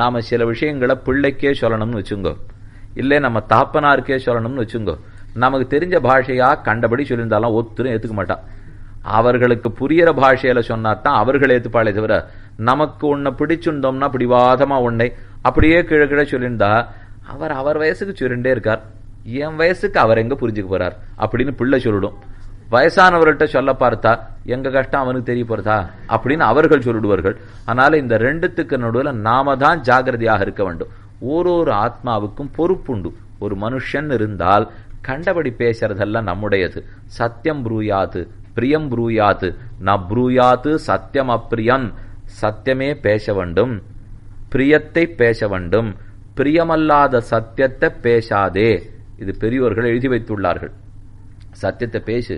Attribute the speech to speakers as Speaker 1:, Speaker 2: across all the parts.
Speaker 1: நாம் சில விஷயங்களை பிள்ளைக்கே சொல்லணும்னு வச்சுங்கோ இல்லை நம்ம தாப்பனாருக்கே சொல்லணும்னு வச்சுங்கோ நமக்கு தெரிஞ்ச பாஷையாக கண்டபடி சொல்லியிருந்தாலும் ஒத்துரும் ஏற்றுக்க மாட்டான் அவர்களுக்கு புரியிற சொன்னா தான் அவர்கள் ஏத்துப்பாளே தவிர நமக்கு உன்னை பிடிச்சிருந்தோம்னா பிடிவாதமா உன்னை அப்படியே கிழ கிழ சொல்லியிருந்தா அவர் அவர் வயசுக்கு சொல்லிண்டே இருக்கார் என் வயசுக்கு அவர் எங்கே புரிஞ்சுக்க போறார் அப்படின்னு பிள்ளை சொல்லிடும் வயசானவர்கள்ட்ட சொல்ல பார்த்தா எங்க கஷ்டம் அவனுக்கு தெரிய போறதா அப்படின்னு அவர்கள் சொல்லிடுவார்கள் அதனால இந்த ரெண்டுத்துக்கு நடுவில் நாம தான் ஜாகிரதையாக இருக்க வேண்டும் ஒரு ஒரு ஆத்மாவுக்கும் பொறுப்புண்டு ஒரு மனுஷன் இருந்தால் கண்டபடி பேசுறதெல்லாம் நம்முடையது சத்தியம் புரூயாது பிரியம் புரூயாது ந புரூயாது சத்தியம் அப்ரியம் சத்தியமே பேச வேண்டும் பிரியத்தை பேச வேண்டும் பிரியமல்லாத சத்தியத்தை பேசாதே இது பெரியோர்கள் எழுதி வைத்துள்ளார்கள் சத்தியத்தை பேசு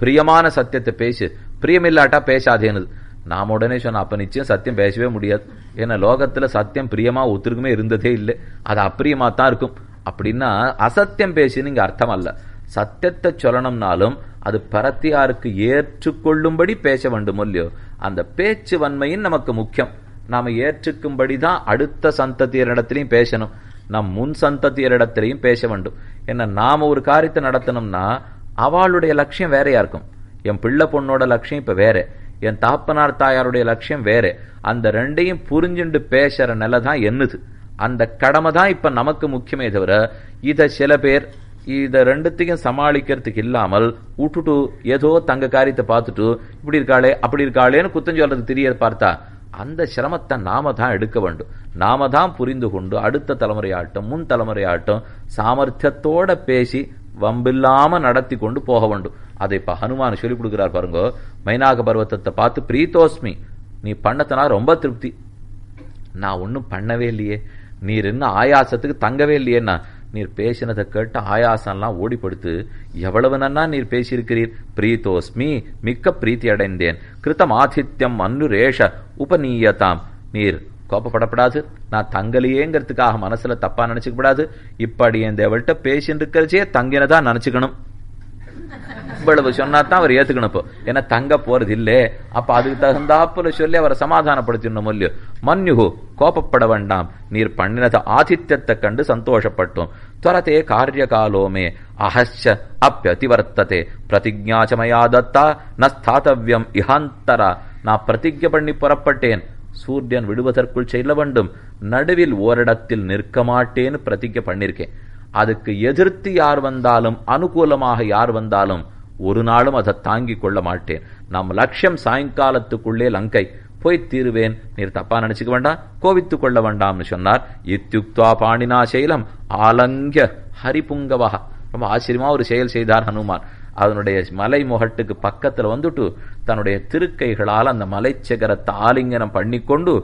Speaker 1: பிரியமான சத்தியத்தை பேசு பிரியம் இல்லாட்டா பேசாதேனுது நாம் உடனே சொன்ன அப்ப நிச்சயம் சத்தியம் பேசவே முடியாது ஏன்னா லோகத்தில் சத்தியம் பிரியமாக ஒத்துருக்குமே இருந்ததே இல்லை அது அப்பிரியமாக தான் இருக்கும் அப்படின்னா அசத்தியம் பேசின்னு இங்கே அர்த்தம் அல்ல சத்தியத்தை சொல்லணும்னாலும் அது பரத்தியாருக்கு ஏற்றுக்கொள்ளும்படி பேச வேண்டும் இல்லையோ அந்த பேச்சு வன்மையும் நமக்கு முக்கியம் நாம் ஏற்றுக்கும்படி தான் அடுத்த சந்ததியரிடத்திலையும் பேசணும் நம் முன் சந்ததியரிடத்திலையும் பேச வேண்டும் ஏன்னா நாம் ஒரு காரியத்தை நடத்தணும்னா அவளுடைய லட்சியம் வேறையா இருக்கும் என் பிள்ளை பொண்ணோட லட்சியம் இப்போ வேற என் தாப்பனார் தாயாருடைய லட்சியம் வேற அந்த ரெண்டையும் புரிஞ்சுண்டு பேசுகிற நிலை தான் என்னது அந்த கடமை தான் இப்போ நமக்கு முக்கியமே தவிர இதை சில பேர் இதை ரெண்டுத்தையும் சமாளிக்கிறதுக்கு இல்லாமல் விட்டுட்டு ஏதோ தங்க காரியத்தை பார்த்துட்டு இப்படி இருக்காளே அப்படி இருக்காளேன்னு குத்தஞ்சு வர்றது தெரிய பார்த்தா அந்த சிரமத்தை நாம தான் எடுக்க வேண்டும் நாம தான் புரிந்து கொண்டு அடுத்த தலைமுறையாட்டம் முன் தலைமுறையாட்டும் சாமர்த்தியத்தோட பேசி வம்பில்லாம நடத்தி கொண்டு போக வேண்டும் அதை இப்ப ஹனுமான் சொல்லிக் கொடுக்கிறார் பாருங்க மைனாக பர்வத்தத்தை பார்த்து பிரீத்தோஸ்மி நீ பண்ணத்தனா ரொம்ப திருப்தி நான் ஒன்றும் பண்ணவே இல்லையே நீர் என்ன ஆயாசத்துக்கு தங்கவே இல்லையேன்னா நீர் பேசினதை கேட்ட ஆயாசம்லாம் ஓடிப்படுத்து எவ்வளவு நன்னா நீர் பேசியிருக்கிறீர் பிரீத்தோஸ்மி மிக்க பிரீத்தி அடைந்தேன் கிருத்தம் ஆதித்யம் அன்னுரேஷ உபநீயதாம் நீர் கோப்பப்படப்படாது நான் தங்கலையேங்கிறதுக்காக மனசுல தப்பா நினைச்சுக்கப்படாது இப்படி என் எவள்கிட்ட பேசின்னு இருக்கிறச்சே தங்கினதா நினைச்சுக்கணும் இவ்வளவு சொன்னா தான் அவர் ஏத்துக்கணும் இப்போ ஏன்னா தங்க போறது இல்லை அப்ப அதுக்கு தகுந்தாப்புல சொல்லி அவரை சமாதானப்படுத்தணும் இல்லையோ மன்யுகு கோபப்பட வேண்டாம் நீர் பண்ணினத ஆதித்யத்தை கண்டு சந்தோஷப்பட்டோம் துரத்தே காரிய காலோமே அஹச்ச அப்பியதிவர்த்ததே பிரதிஜாச்சமயா தத்தா நஸ்தாத்தவியம் இஹாந்தரா நான் பிரதிஜ பண்ணி புறப்பட்டேன் சூரியன் விடுவதற்குள் செல்ல வேண்டும் நடுவில் ஓரிடத்தில் நிற்க மாட்டேன்னு பிரதிஜை பண்ணிருக்கேன் அதுக்கு எதிர்த்து யார் வந்தாலும் அனுகூலமாக யார் வந்தாலும் ஒரு நாளும் அதை தாங்கிக் கொள்ள மாட்டேன் நம் லட்சியம் சாயங்காலத்துக்குள்ளே லங்கை போய் தீருவேன் நீர் தப்பா நினைச்சுக்க வேண்டாம் கோவித்துக் கொள்ள வேண்டாம்னு சொன்னார் இத்தியுக்துவா பாணினா செயலம் ஆலங்கிய ஹரிபுங்கவா ரொம்ப ஆச்சரியமா ஒரு செயல் செய்தார் ஹனுமான் அதனுடைய மலை முகட்டுக்கு பக்கத்துல வந்துட்டு தன்னுடைய திருக்கைகளால் அந்த மலைச்சகரத்தை ஆலிங்கனம் பண்ணிக்கொண்டு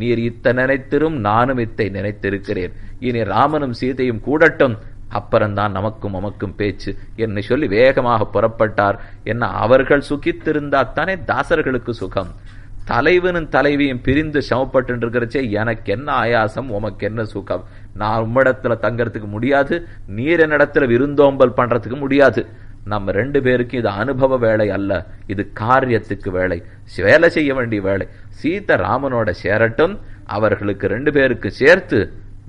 Speaker 1: நீர் இத்த நினைத்திரும் நானும் இத்தை நினைத்திருக்கிறேன் இனி ராமனும் சீதையும் கூடட்டும் அப்புறம்தான் நமக்கும் நமக்கும் பேச்சு என்று சொல்லி வேகமாக புறப்பட்டார் என்ன அவர்கள் சுகித்திருந்தா தானே தாசர்களுக்கு சுகம் தலைவனும் தலைவியும் பிரிந்து சமப்பட்டு இருக்கிறச்சே எனக்கு என்ன ஆயாசம் உமக்கு என்ன சுகம் நான் உம்மிடத்துல தங்கறதுக்கு முடியாது நீர் என்னிடத்துல விருந்தோம்பல் பண்றதுக்கு முடியாது நம்ம ரெண்டு பேருக்கும் இது அனுபவ வேலை அல்ல இது காரியத்துக்கு வேலை வேலை செய்ய வேண்டிய வேலை சீத ராமனோட சேரட்டும் அவர்களுக்கு ரெண்டு பேருக்கு சேர்த்து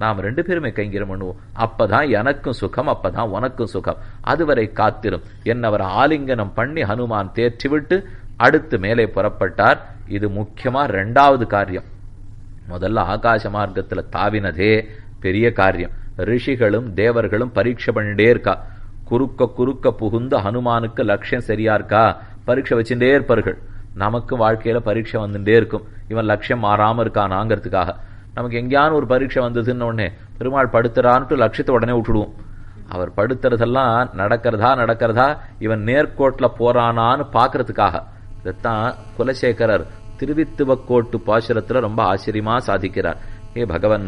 Speaker 1: நாம் ரெண்டு பேருமே கைங்கிற பண்ணுவோம் அப்பதான் எனக்கும் சுகம் அப்பதான் உனக்கும் சுகம் அதுவரை காத்திரும் என்னவர் ஆலிங்கனம் பண்ணி ஹனுமான் தேற்றிவிட்டு அடுத்து மேலே புறப்பட்டார் இது முக்கியமா ரெண்டாவது காரியம் முதல்ல ஆகாச மார்க்கத்துல தாவினதே பெரிய காரியம் ரிஷிகளும் தேவர்களும் பரீட்சை பண்ணிட்டே இருக்கா குறுக்க குறுக்க புகுந்து ஹனுமானுக்கு லட்சியம் சரியா இருக்கா பரீட்சை வச்சுட்டே இருப்பார்கள் நமக்கு வாழ்க்கையில பரீட்சை வந்துட்டே இருக்கும் இவன் லட்சியம் மாறாம இருக்கானாங்கிறதுக்காக நமக்கு எங்கேயானு ஒரு பரீட்சை வந்ததுன்னு உடனே பெருமாள் படுத்துறான்ட்டு லட்சியத்தை உடனே விட்டுடுவோம் அவர் படுத்துறதெல்லாம் நடக்கிறதா நடக்கிறதா இவன் நேர்கோட்ல போறானான்னு பாக்குறதுக்காக இதைத்தான் குலசேகரர் திருவித்துவக்கோட்டு பாசுரத்துல ரொம்ப ஆச்சரியமா சாதிக்கிறார் ஏ பகவன்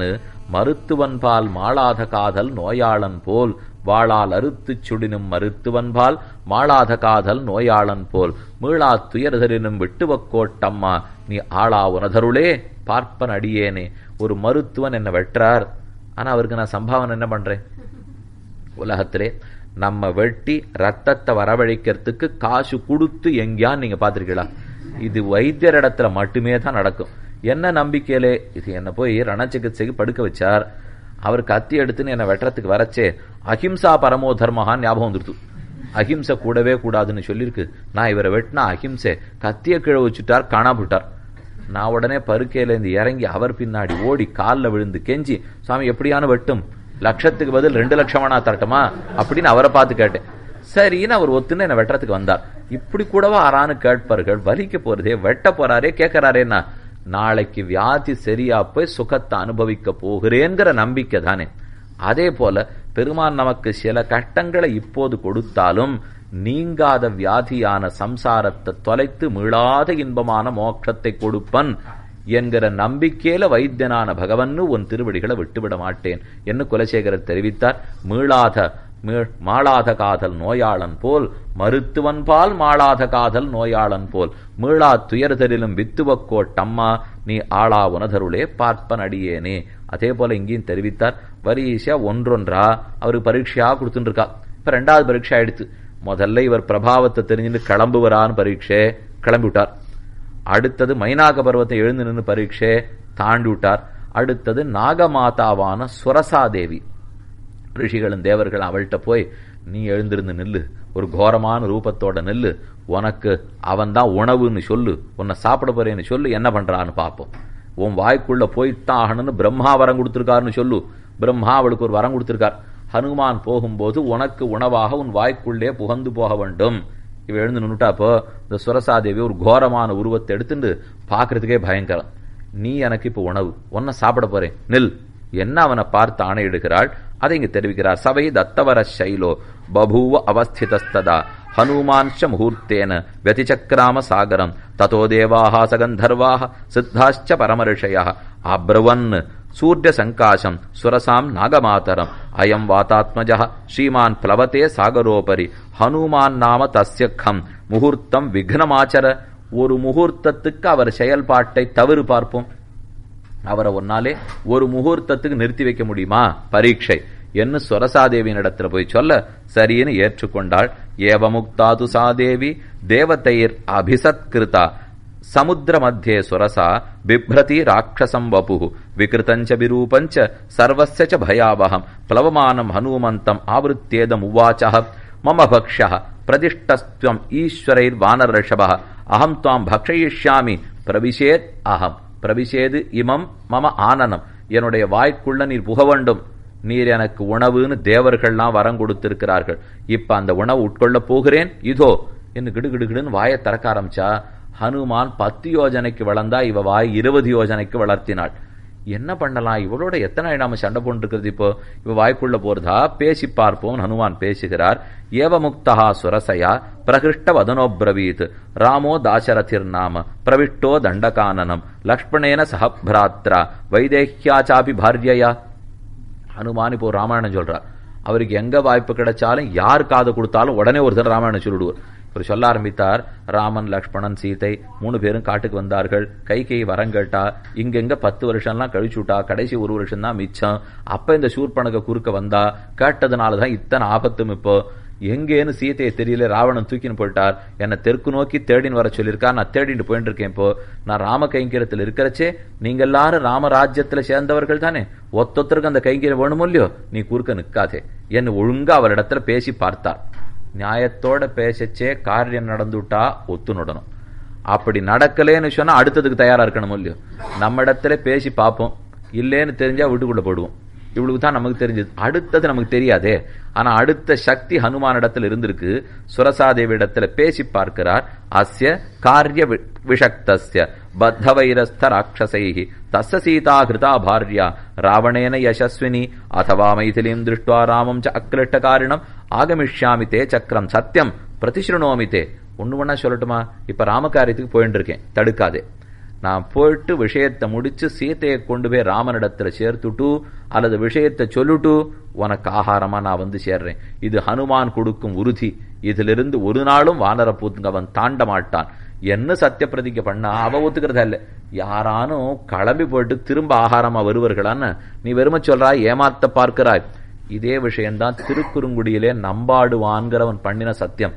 Speaker 1: மருத்துவன் பால் மாளாத காதல் நோயாளன் போல் வாழால் அறுத்துச் சுடினும் வன்பால் மாளாத காதல் நோயாளன் போல் மீளா துயர்தரினும் விட்டுவக்கோட்டம்மா நீ ஆளா உனதருளே பார்ப்பன் அடியேனே ஒரு மருத்துவன் என்னை வெட்டுறார் ஆனா அவருக்கு நான் சம்பாவனை என்ன பண்றேன் உலகத்திலே நம்ம வெட்டி ரத்தத்தை வரவழைக்கிறதுக்கு காசு கொடுத்து எங்கேயான்னு நீங்க பாத்திருக்கீங்களா இது வைத்தியரிடத்துல மட்டுமே தான் நடக்கும் என்ன நம்பிக்கையிலே இது என்ன போய் ரண சிகிச்சைக்கு படுக்க வச்சார் அவர் கத்தி எடுத்துன்னு என்னை வெட்டுறதுக்கு வரச்சே அஹிம்சா பரமோ தர்மஹான் ஞாபகம் வந்துருது அஹிம்சை கூடவே கூடாதுன்னு சொல்லியிருக்கு நான் இவரை வெட்டினா அஹிம்சை கத்திய கிழ வச்சுட்டார் காணாபுட்டார் நான் உடனே பருக்கையிலேருந்து இறங்கி அவர் பின்னாடி ஓடி காலில் விழுந்து கெஞ்சி சுவாமி எப்படியான வெட்டும் லட்சத்துக்கு பதில் ரெண்டு லட்சமானா தரட்டுமா அப்படின்னு அவரை பார்த்து கேட்டேன் சரின்னு அவர் ஒத்துன்னு என்னை வெட்டுறதுக்கு வந்தார் இப்படி கூடவா ஆறான்னு கேட்பார்கள் வலிக்க போறதே வெட்ட போறாரே கேட்கிறாரேன்னா நாளைக்கு வியாதி சரியா போய் சுகத்தை அனுபவிக்க போகிறேங்கிற நம்பிக்கை தானே அதே போல பெருமான் நமக்கு சில கட்டங்களை இப்போது கொடுத்தாலும் நீங்காத வியாதியான சம்சாரத்தை தொலைத்து மீளாத இன்பமான மோட்சத்தை கொடுப்பன் என்கிற நம்பிக்கையில வைத்தியனான பகவன் உன் திருவடிகளை விட்டுவிட மாட்டேன் என்று குலசேகரர் தெரிவித்தார் மீளாத மாளாத காதல் நோயாளன் போல் மருத்துவன்பால் மாளாத காதல் நோயாளன் போல் மீளா துயர்தரிலும் வித்துவக்கோட்டம்மா நீ ஆளா உனதருளே பார்ப்பன் அடியேனே அதே போல இங்கேயும் தெரிவித்தார் வரிசையா ஒன்றொன்றா அவரு பரீட்சையா கொடுத்துருக்கா இப்ப ரெண்டாவது பரீட்சை ஆயிடுத்து முதல்ல இவர் பிரபாவத்தை தெரிஞ்சுட்டு கிளம்புவரான்னு பரீட்சே கிளம்பி விட்டார் அடுத்தது மைனாக பருவத்தை எழுந்து நின்று பரீட்சே தாண்டி விட்டார் அடுத்தது நாகமாதாவான சுரசாதேவி ரிஷிகளும் தேவர்கள் அவள்கிட்ட போய் நீ எழுந்திருந்து நெல்லு ஒரு கோரமான ரூபத்தோட நெல்லு உனக்கு அவன்தான் உணவுன்னு சொல்லு உன்னை சாப்பிட போறேன்னு சொல்லு என்ன பண்றான்னு பார்ப்போம் உன் வாய்க்குள்ள போயிட்டான் ஆகணும்னு பிரம்மா வரம் கொடுத்துருக்காருன்னு சொல்லு பிரம்மா அவளுக்கு ஒரு வரம் கொடுத்துருக்கார் ஹனுமான் போகும்போது உனக்கு உணவாக உன் வாய்க்குள்ளே புகந்து போக வேண்டும் இவ எழுந்து நின்றுட்டாப்போ இந்த சுரசாதேவி ஒரு கோரமான உருவத்தை எடுத்துட்டு பார்க்கறதுக்கே பயங்கரம் நீ எனக்கு இப்போ உணவு உன்னை சாப்பிட போறேன் நில் என்ன அவனை பார்த்து ஆணையிடுகிறாள் ಅದೇಂಗೆ ತೆರವಿಗಿರ ಸವೈ ದತ್ತವರ ಶೈಲೋ ಬಭೂವ ಅವಸ್ಥಿತಸ್ತದ ಹನುಮಾಂಶ ಮುಹೂರ್ತೇನ ವ್ಯತಿಚಕ್ರಾಮ ಸಾಗರಂ ತಥೋ ದೇವಾಹ ಸಗಂಧರ್ವಾ ಸಿದ್ಧಾಶ್ಚ ಪರಮರ್ಷಯ ಆಬ್ರವನ್ సూర్య సంకాశం సురసాం నాగమాతరం అయం వాతాత్మజ శ్రీమాన్ ప్లవతే సాగరోపరి హనుమాన్నామ తస్యఖం ముహూర్తం విఘ్నమాచర ஒரு முகூர்த்தத்துக்கு அவர் செயல்பாட்டை தவறு பார்ப்போம் அவரை ஒன்னாலே ஒரு முகூர்த்தத்துக்கு நிறுத்தி வைக்க முடியுமா பரீட்சை എന്ന് സ്വരസാദേവിയിനിടത്തിൽ പോയി ചൊല്ല് സരിയെന്ന് ഏറ്റുകൊണ്ടാൾ ഏവമുക്താതു സാദേവി ദേവതൈർ അഭിസത്കൃത സമുദ്രമധ്യേ സുരസ ബിഭ്രതി രാക്ഷസം വപു വികൃതഞ്ച വിരൂപഞ്ച സർവസ്യ ച ഭയാവഹം പ്ലവമാനം ഹനുമന്തം ആവൃത്യേതമുവാച മമ ഭക്ഷ്യ പ്രതിഷ്ഠസ്ത്വം ഈശ്വരൈർവാനർഷഭ അഹം ത്വാം ഭക്ഷയിഷ്യാമി പ്രവിശേത് അഹം பிரவிசேது இமம் மம ஆனனம் என்னுடைய வாய்க்குள்ள நீர் புக வேண்டும் நீர் எனக்கு உணவுன்னு தேவர்கள்லாம் வரம் கொடுத்திருக்கிறார்கள் இப்ப அந்த உணவு உட்கொள்ள போகிறேன் இதோ என்று கிடுகிடுகிடுன்னு வாயை திறக்க ஆரம்பிச்சா ஹனுமான் பத்து யோஜனைக்கு வளர்ந்தா இவ வாய் இருபது யோஜனைக்கு வளர்த்தினாள் என்ன பண்ணலாம் இவளோட எத்தனை நாம சண்டை போட்டுருக்கிறது இப்போ இவ வாய்க்குள்ள போறதா பேசி பார்ப்போம் ஹனுமான் பேசுகிறார் ஏவமுக்தா சுரசயா பிரகிருஷ்ட வதனோப்ரவீத் ராமோ தாசரதிர் நாம பிரவிஷ்டோ தண்டகானனம் லக்ஷ்மணேன சஹபிராத்ரா வைதேஹ்யாச்சாபி பாரியயா ஹனுமான் இப்போ ராமாயணம் சொல்றார் அவருக்கு எங்க வாய்ப்பு கிடைச்சாலும் யார் காது கொடுத்தாலும் உடனே ஒருத்தர் ராமாயணம் சொல்லிடுவார் இவர் சொல்ல ஆரம்பித்தார் ராமன் லக்ஷ்மணன் சீதை மூணு பேரும் காட்டுக்கு வந்தார்கள் கை கை வரம் கேட்டா இங்கெங்க பத்து வருஷம்லாம் விட்டா கடைசி ஒரு வருஷம் தான் மிச்சம் அப்ப இந்த சூர்பனக குறுக்க வந்தா கேட்டதுனால தான் இத்தனை ஆபத்தும் இப்போ எங்கேன்னு சீதையை தெரியல ராவணன் தூக்கின்னு போயிட்டார் என்னை தெற்கு நோக்கி தேடின்னு வர சொல்லியிருக்கா நான் தேடிட்டு போயிட்டு இருக்கேன் இப்போ நான் ராம கைங்கரத்தில் இருக்கிறச்சே நீங்க எல்லாரும் ராமராஜ்யத்தில் சேர்ந்தவர்கள் தானே ஒத்தொத்தருக்கு அந்த கைங்கரியம் வேணுமோ இல்லையோ நீ குறுக்க நிற்காதே என்ன ஒழுங்கா அவரிடத்துல பேசி பார்த்தார் நியாயத்தோட பேசச்சே காரியம் நடந்துட்டா ஒத்து நடணும் அப்படி நடக்கலேன்னு சொன்னா அடுத்ததுக்கு தயாரா இருக்கணும் இல்லையோ நம்ம இடத்துல பேசி பார்ப்போம் இல்லேன்னு தெரிஞ்சா வீட்டுக்குள்ள போடுவோம் இவ்வளவு தான் நமக்கு தெரிஞ்சது அடுத்தது நமக்கு தெரியாது ஆனா அடுத்த சக்தி ஹனுமான் இடத்துல இருந்திருக்கு சுரசாதேவி இடத்துல பேசி பார்க்கிறார் அஸ்ய காரிய விஷக்திய பத்தவைரஸ்த வைரஸ்த தச தஸ்ஸ சீதா கிருதா பாரியா ராவணேன யசஸ்வினி அதவா மைதிலியும் திருஷ்டுவா ராமம் ச காரணம் ஆகமிஷ்யாமி தே சக்கரம் சத்தியம் பிரதிசிருணோமி தே ஒண்ணு ஒன்னா சொல்லட்டுமா இப்போ ராமகாரியத்துக்கு போயிட்டு இருக்கேன் தடுக்காதே நான் போயிட்டு விஷயத்தை முடிச்சு சீத்தையை கொண்டு போய் ராமனிடத்துல சேர்த்துட்டு அல்லது விஷயத்தை சொல்லுட்டு உனக்கு ஆகாரமா நான் வந்து சேர்றேன் இது ஹனுமான் கொடுக்கும் உறுதி இதிலிருந்து ஒரு நாளும் வானர பூத்துங்க அவன் தாண்ட மாட்டான் என்ன சத்திய பிரதிக்க பண்ணா அவ ஒத்துக்கிறதா இல்ல யாரானும் கிளம்பி போயிட்டு திரும்ப ஆகாரமா வருவார்களான்னு நீ வெறுமை சொல்றாய் ஏமாத்த பார்க்கிறாய் இதே விஷயம்தான் திருக்குறுங்குடியிலே நம்பாடுவான்கிறவன் பண்ணின சத்தியம்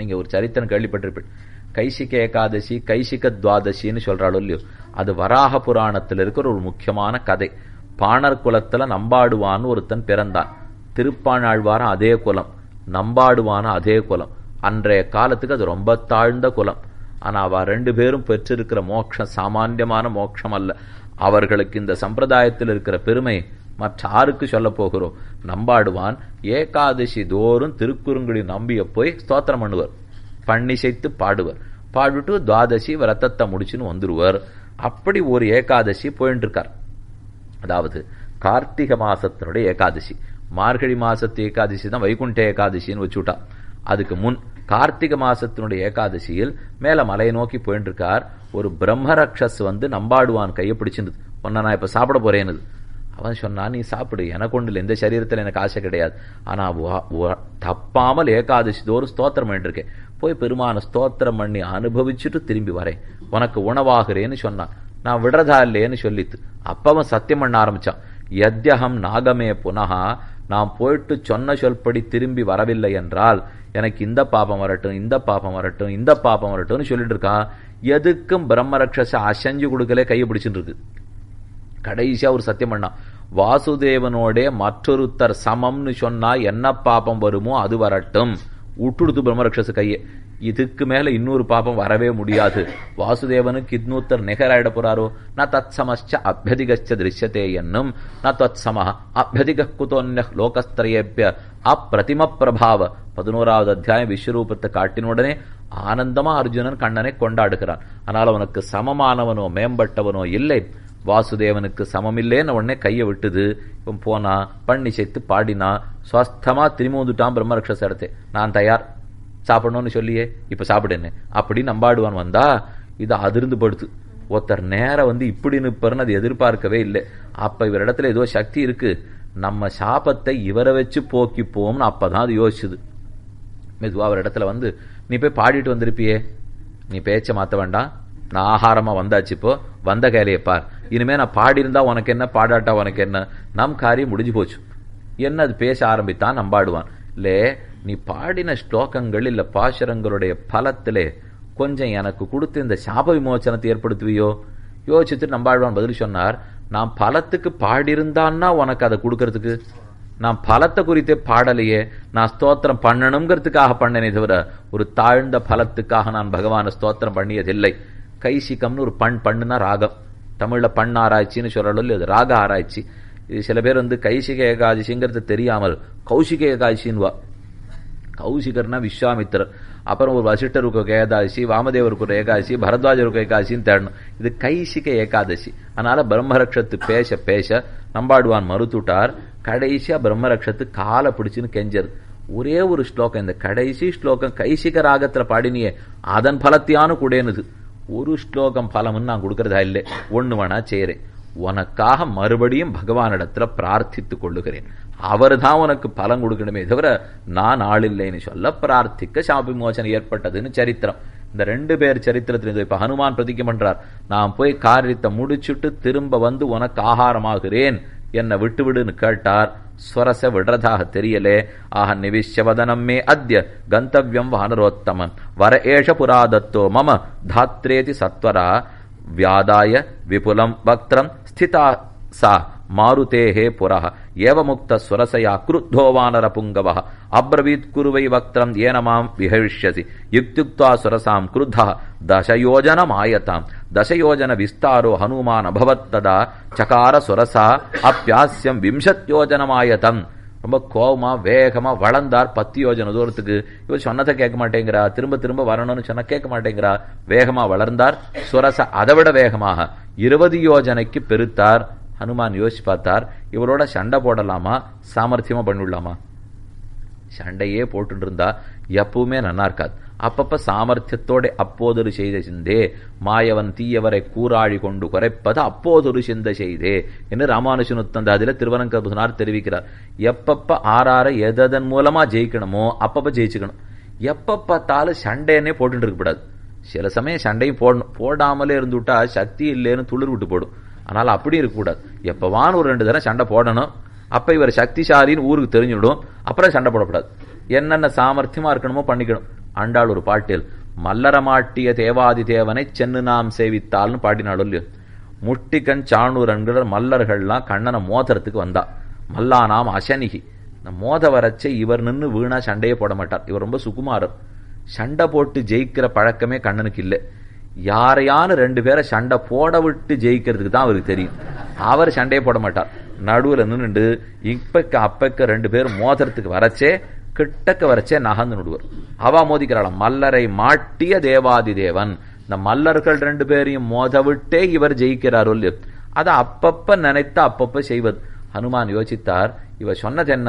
Speaker 1: நீங்க ஒரு சரித்திரம் கேள்விப்பட்டிருப்பேன் கைசிக ஏகாதசி கைசிக துவாதசின்னு சொல்கிறாளோ இல்லையோ அது வராக புராணத்தில் இருக்கிற ஒரு முக்கியமான கதை பாணர் குலத்துல நம்பாடுவான்னு ஒருத்தன் பிறந்தான் திருப்பாணாழ்வாரம் அதே குலம் நம்பாடுவான அதே குலம் அன்றைய காலத்துக்கு அது ரொம்ப தாழ்ந்த குலம் ஆனால் அவள் ரெண்டு பேரும் பெற்றிருக்கிற மோட்சம் சாமானியமான மோட்சம் அல்ல அவர்களுக்கு இந்த சம்பிரதாயத்தில் இருக்கிற பெருமை மற்ற ஆருக்கு சொல்ல போகிறோம் நம்பாடுவான் ஏகாதசி தோறும் திருக்குறுங்குடி நம்பிய போய் ஸ்தோத்திரம் பண்ணுவார் பண்ணிசைத்து பாடுவர் பாடுட்டு துவாதசி ரத்தத்தை முடிச்சுன்னு வந்துருவர் அப்படி ஒரு ஏகாதசி போயிட்டு இருக்கார் அதாவது கார்த்திக மாசத்தினுடைய ஏகாதசி மார்கழி மாசத்து ஏகாதசி தான் வைகுண்ட ஏகாதசின்னு வச்சுட்டா அதுக்கு முன் கார்த்திகை மாசத்தினுடைய ஏகாதசியில் மேல மலையை நோக்கி போயிட்டு இருக்கார் ஒரு பிரம்மரக்ஷஸ் வந்து நம்பாடுவான் கையை பிடிச்சிருந்தது ஒன்ன நான் இப்ப சாப்பிட போறேன்னு அவன் சொன்னான் நீ சாப்பிடு எனக்கு ஒன்றில் எந்த சரீரத்தில் எனக்கு ஆசை கிடையாது ஆனா தப்பாமல் ஏகாதசி தோறும் ஸ்தோத்திரம் பண்ணிட்டு இருக்கேன் போய் பெருமான ஸ்தோத்திரம் பண்ணி அனுபவிச்சுட்டு திரும்பி வரேன் உனக்கு உணவாகிறேன்னு சொன்னான் நான் விடுறதா இல்லையேன்னு சொல்லித்து அப்பவன் சத்தியம் பண்ண ஆரம்பிச்சான் எத்தியகம் நாகமே புனகா நான் போயிட்டு சொன்ன சொல்படி திரும்பி வரவில்லை என்றால் எனக்கு இந்த பாபம் வரட்டும் இந்த பாபம் வரட்டும் இந்த பாபம் வரட்டும்னு சொல்லிட்டு இருக்கான் எதுக்கும் பிரம்மரக்ஷச அசைஞ்சு கொடுக்கலே கையை பிடிச்சிட்டு இருக்கு கடைசியா ஒரு சத்தியம் பண்ணான் வாசுதேவனோட மற்றொருத்தர் சமம்னு சொன்னா என்ன பாபம் வருமோ அது வரட்டும் விட்டுடுத்து பிரம்மரக்ஷச கையை இதுக்கு மேல இன்னொரு பாபம் வரவே முடியாது வாசுதேவனு இன்னொருத்தர் நிகராயிட போறாரோ ந தத் சமச்ச அபியதிகச்ச திருஷ்யத்தே என்னும் நான் தத் சம அபியதிக குதோன்ய லோகஸ்தரையேபிய அப்பிரதிம பிரபாவ பதினோராவது அத்தியாயம் விஸ்வரூபத்தை காட்டினுடனே ஆனந்தமா அர்ஜுனன் கண்ணனை கொண்டாடுகிறான் ஆனால் அவனுக்கு சமமானவனோ மேம்பட்டவனோ இல்லை வாசுதேவனுக்கு சமமில்லேன்னு உடனே கையை விட்டுது இவன் போனா பண்ணி சேர்த்து பாடினா சுவாஸ்தமா திரும்புந்துட்டான் பிரம்மரக்ஷச இடத்தை நான் தயார் சாப்பிடணும்னு சொல்லியே இப்ப சாப்பிடுன்னு அப்படின்னு நம்பாடுவான் வந்தா இது அதிர்ந்து படுத்து ஒருத்தர் நேரம் வந்து இப்படி நிற்பாருன்னு அது எதிர்பார்க்கவே இல்லை அப்ப இவர் இடத்துல ஏதோ சக்தி இருக்கு நம்ம சாபத்தை இவரை வச்சு போக்கிப்போம்னு அப்பதான் அது யோசிச்சுது மெதுவா அவர் இடத்துல வந்து நீ போய் பாடிட்டு வந்திருப்பியே நீ பேச்சை மாற்ற வேண்டாம் நான் ஆகாரமா வந்தாச்சு இப்போ வந்த கேலையப்பார் பார் இனிமேல் நான் பாடியிருந்தா உனக்கு என்ன பாடாட்டா உனக்கு என்ன நம் காரியம் முடிஞ்சு போச்சு என்ன அது பேச ஆரம்பித்தான் நம்பாடுவான் இல்லே நீ பாடின ஸ்லோகங்கள் இல்லை பாசுரங்களுடைய பலத்திலே கொஞ்சம் எனக்கு கொடுத்து இந்த சாப விமோச்சனத்தை ஏற்படுத்துவியோ யோசிச்சுட்டு நம்பாழ்வான் பதில் சொன்னார் நான் பலத்துக்கு பாடியிருந்தான்னா உனக்கு அதை கொடுக்கறதுக்கு நான் பலத்தை குறித்தே பாடலையே நான் ஸ்தோத்திரம் பண்ணணுங்கிறதுக்காக பண்ணனே தவிர ஒரு தாழ்ந்த பலத்துக்காக நான் பகவான ஸ்தோத்திரம் பண்ணியதில்லை கைசிக்கம்னு ஒரு பண் பண்ணுனா ராகம் தமிழில் பண்ணாராய்ச்சின்னு சொல்லலும் அது ராக ஆராய்ச்சி இது சில பேர் வந்து கைசிக ஏகாதசிங்கிறது தெரியாமல் கௌசிக ஏகாதசின்வா கௌசிகர்னா விஸ்வாமித்திரர் அப்புறம் ஒரு வசிஷ்டருக்கு ஏகாதசி வாமதேவருக்கு ஒரு ஏகாதசி பரத்வாஜருக்கு ஏகாதசின்னு தேடணும் இது கைசிக ஏகாதசி அதனால பிரம்மரக்ஷத்து பேச பேச நம்பாடுவான் மறுத்துட்டார் கடைசியா பிரம்மரக்ஷத்து காலை பிடிச்சுன்னு கெஞ்சது ஒரே ஒரு ஸ்லோகம் இந்த கடைசி ஸ்லோகம் கைசிக ராகத்துல பாடினியே அதன் பலத்தியானு கூடேனுது ஒரு ஸ்லோகம் பலமுன்னு நான் கொடுக்கறதா இல்லை ஒன்று வேணா செய்கிறேன் உனக்காக மறுபடியும் பகவானிடத்துல பிரார்த்தித்து கொள்ளுகிறேன் அவர் தான் உனக்கு பலம் கொடுக்கணுமே தவிர நான் ஆள் இல்லைன்னு சொல்ல பிரார்த்திக்க சாபி மோசனம் ஏற்பட்டதுன்னு சரித்திரம் இந்த ரெண்டு பேர் சரித்திரத்தில் இப்ப ஹனுமான் பிரதிக்கம் பண்றார் நான் போய் காரியத்தை முடிச்சுட்டு திரும்ப வந்து உனக்கு ஆகாரமாகிறேன் என்னை விட்டுவிடுன்னு கேட்டார் ஸ்வரச விடுறதாக தெரியலே ஆக நிவிஷ்யவதனம் மே அத்ய கந்தவியம் வானரோத்தம வர ஏஷ புராதத்தோ மம தாத்ரேதி சத்வரா வியாதாய விபுலம் வக்திரம் ஸ்திதா சா மாருதேகே புரஹ ஏவமுக்த சுரசையா குருத்தோவானர புங்கவஹ அப்ரவீத் குருவை வக்திரம் ஏனமாம் விஹவிஷ்யசி யுக்தியுக்தா சுரசாம் குருத்த தசயோஜனம் ஆயதாம் தசயோஜன விஸ்தாரோ ஹனுமான் அபவத்ததா சகார சுரசா அப்பியாசியம் விம்சத்யோஜனமாயதம் ரொம்ப கோபமா வேகமாக வளர்ந்தார் பத்து யோஜனை தூரத்துக்கு இவர் சொன்னதை கேட்க மாட்டேங்கிறா திரும்ப திரும்ப வரணும்னு சொன்னா கேட்க மாட்டேங்கிறா வேகமாக வளர்ந்தார் சுரச அதை விட வேகமாக இருபது யோஜனைக்கு பெருத்தார் ஹனுமான் யோசிச்சு பார்த்தார் இவரோட சண்டை போடலாமா சாமர்த்தியமாக பண்ணிவிடலாமா சண்டையே இருந்தா எப்பவுமே நல்லா இருக்காது அப்பப்ப சாமர்த்தியத்தோட அப்போதொரு செய்த சிந்தே மாயவன் தீயவரை கூறாழி கொண்டு குறைப்பது அப்போதொரு சிந்த செய்தே என்று ராமானுஷன் உத்தந்த அதில் திருவரங்கபுனார் தெரிவிக்கிறார் எப்பப்ப ஆறார எதன் மூலமா ஜெயிக்கணுமோ அப்பப்ப ஜெயிச்சுக்கணும் எப்ப பார்த்தாலும் சண்டைன்னே போட்டுட்டு இருக்கக்கூடாது சில சமயம் சண்டையும் போடணும் போடாமலே இருந்துவிட்டா சக்தி இல்லைன்னு துளிர் விட்டு போடும் ஆனால் அப்படி இருக்கக்கூடாது எப்போவான ஒரு ரெண்டு தடவை சண்டை போடணும் அப்போ இவர் சக்திசாலின்னு ஊருக்கு தெரிஞ்சுவிடும் அப்புறம் சண்டை போடக்கூடாது என்னென்ன சாமர்த்தியமாக இருக்கணுமோ பண்ணிக்கணும் அண்டாள் ஒரு பாட்டில் மல்லரமாட்டிய தேவாதி தேவனை சென்னு நாம் சேவித்தால்னு பாட்டினாலும் இல்லையோ முட்டிக்கண் சாணூர் என்கிற மல்லர்கள்லாம் கண்ணனை மோதரத்துக்கு வந்தா மல்லா நாம் அசனிகி இந்த மோத வரச்சே இவர் நின்று வீணா சண்டையே போட மாட்டார் இவர் ரொம்ப சுகுமாரர் சண்டை போட்டு ஜெயிக்கிற பழக்கமே கண்ணனுக்கு இல்லை யாரையான ரெண்டு பேரை சண்டை போட விட்டு ஜெயிக்கிறதுக்கு தான் அவருக்கு தெரியும் அவர் சண்டையை போட மாட்டார் நடுவில் நின்று இப்பக்க அப்பக்க ரெண்டு பேரும் மோதிரத்துக்கு வரச்சே கிட்டக்க வரச்சே நகர்ந்து நடுவர் அவா மோதிக்கிறாள் மல்லரை மாட்டிய தேவாதி தேவன் இந்த மல்லர்கள் ரெண்டு பேரையும் மோத விட்டே இவர் ஜெயிக்கிறார் அதை அப்பப்ப நினைத்து அப்பப்ப செய்வது ஹனுமான் யோசித்தார் இவர் சொன்னது என்ன